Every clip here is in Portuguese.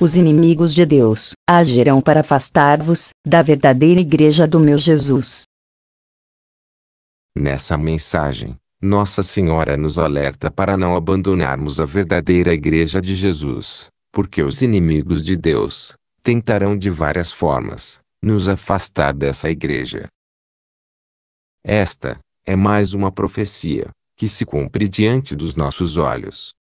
os inimigos de Deus, agirão para afastar-vos da verdadeira igreja do meu Jesus. Nessa mensagem, Nossa Senhora nos alerta para não abandonarmos a verdadeira igreja de Jesus, porque os inimigos de Deus tentarão de várias formas nos afastar dessa igreja. Esta é mais uma profecia que se cumpre diante dos nossos olhos.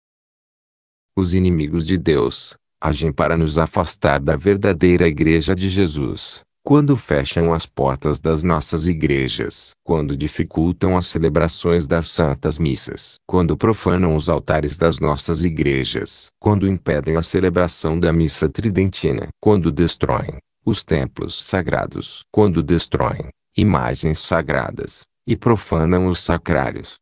Os inimigos de Deus agem para nos afastar da verdadeira Igreja de Jesus, quando fecham as portas das nossas igrejas, quando dificultam as celebrações das santas missas, quando profanam os altares das nossas igrejas, quando impedem a celebração da missa tridentina, quando destroem os templos sagrados, quando destroem imagens sagradas e profanam os sacrários.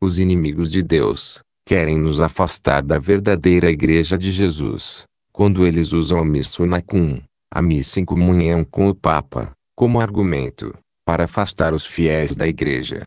Os inimigos de Deus, querem nos afastar da verdadeira igreja de Jesus, quando eles usam a missa unacum, a missa em comunhão com o Papa, como argumento, para afastar os fiéis da igreja.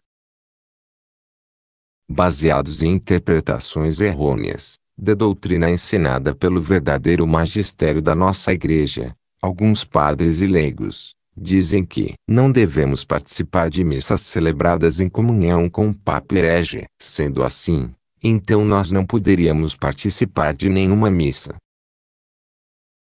Baseados em interpretações errôneas, da doutrina ensinada pelo verdadeiro magistério da nossa igreja, alguns padres e leigos, dizem que não devemos participar de missas celebradas em comunhão com o Papa herege. Sendo assim, então nós não poderíamos participar de nenhuma missa.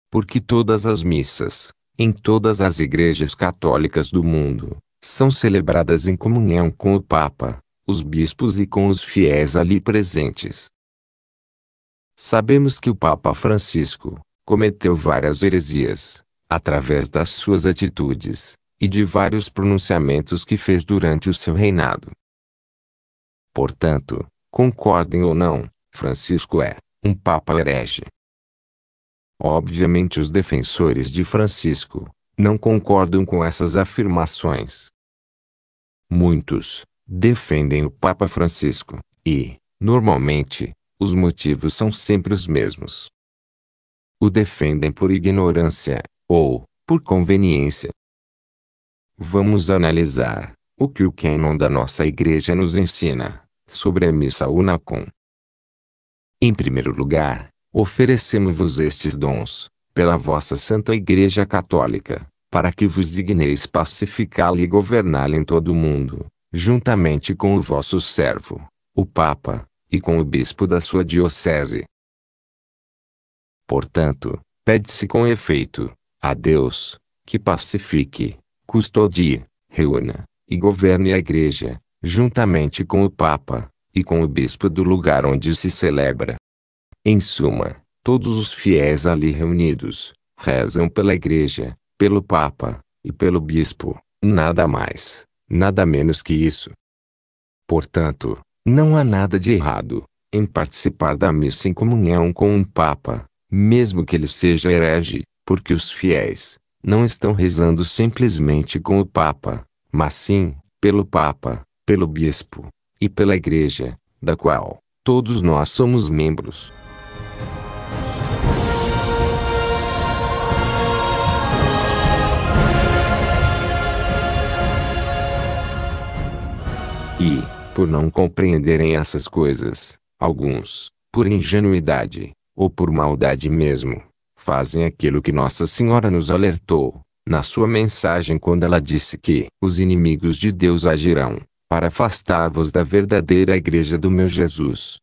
Porque todas as missas, em todas as igrejas católicas do mundo, são celebradas em comunhão com o Papa, os bispos e com os fiéis ali presentes. Sabemos que o Papa Francisco cometeu várias heresias, através das suas atitudes, e de vários pronunciamentos que fez durante o seu reinado. Portanto, Concordem ou não, Francisco é um papa herege. Obviamente os defensores de Francisco não concordam com essas afirmações. Muitos defendem o Papa Francisco e, normalmente, os motivos são sempre os mesmos. O defendem por ignorância ou por conveniência. Vamos analisar o que o canon da nossa igreja nos ensina sobre a missa Unacom. Em primeiro lugar, oferecemos-vos estes dons, pela vossa Santa Igreja Católica, para que vos digneis pacificá-la e governá-la em todo o mundo, juntamente com o vosso servo, o Papa, e com o bispo da sua diocese. Portanto, pede-se com efeito, a Deus, que pacifique, custodie, reúna, e governe a Igreja, juntamente com o Papa, e com o Bispo do lugar onde se celebra. Em suma, todos os fiéis ali reunidos, rezam pela Igreja, pelo Papa, e pelo Bispo, nada mais, nada menos que isso. Portanto, não há nada de errado em participar da missa em comunhão com um Papa, mesmo que ele seja herege, porque os fiéis não estão rezando simplesmente com o Papa, mas sim, pelo Papa, pelo bispo, e pela igreja, da qual todos nós somos membros. E, por não compreenderem essas coisas, alguns, por ingenuidade, ou por maldade mesmo, fazem aquilo que Nossa Senhora nos alertou, na sua mensagem quando ela disse que os inimigos de Deus agirão, para afastar-vos da verdadeira igreja do meu Jesus.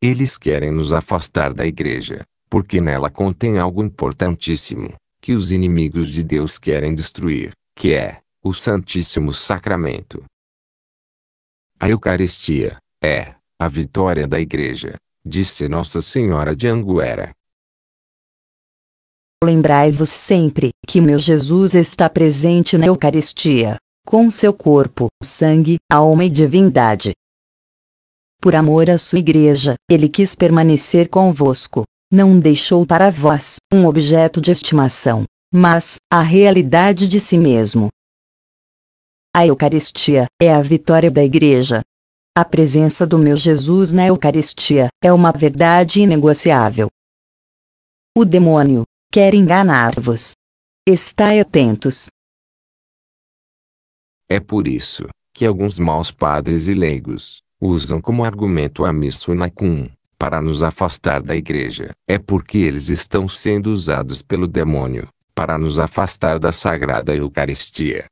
Eles querem nos afastar da igreja, porque nela contém algo importantíssimo, que os inimigos de Deus querem destruir, que é o Santíssimo Sacramento. A Eucaristia é a vitória da igreja, disse Nossa Senhora de Anguera. Lembrai-vos sempre que meu Jesus está presente na Eucaristia com seu corpo, sangue, alma e divindade. Por amor à sua igreja, ele quis permanecer convosco. Não deixou para vós um objeto de estimação, mas a realidade de si mesmo. A Eucaristia é a vitória da igreja. A presença do meu Jesus na Eucaristia é uma verdade inegociável. O demônio quer enganar-vos. Estai atentos, é por isso que alguns maus padres e leigos usam como argumento a missa cum para nos afastar da igreja. É porque eles estão sendo usados pelo demônio para nos afastar da sagrada Eucaristia.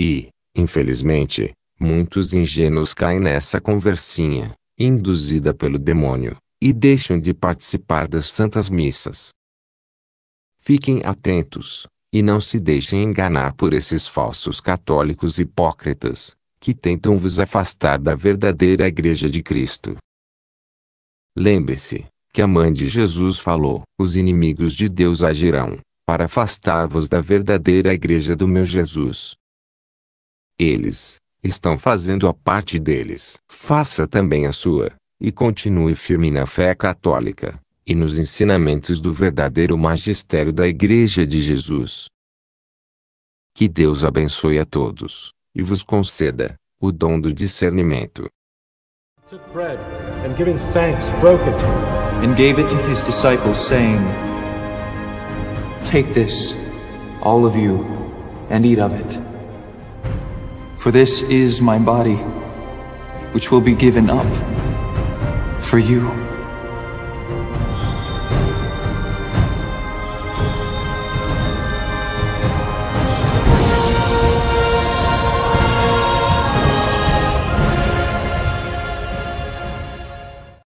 E, infelizmente, muitos ingênuos caem nessa conversinha, induzida pelo demônio, e deixam de participar das santas missas. Fiquem atentos, e não se deixem enganar por esses falsos católicos hipócritas, que tentam vos afastar da verdadeira Igreja de Cristo. Lembre-se que a mãe de Jesus falou: Os inimigos de Deus agirão para afastar-vos da verdadeira Igreja do meu Jesus. Eles estão fazendo a parte deles. Faça também a sua, e continue firme na fé católica, e nos ensinamentos do verdadeiro magistério da Igreja de Jesus. Que Deus abençoe a todos e vos conceda o dom do discernimento. Took bread and giving thanks broke it and gave it to his disciples saying, Take this, all of you, and eat of it. For this is my body, which will be given up for you.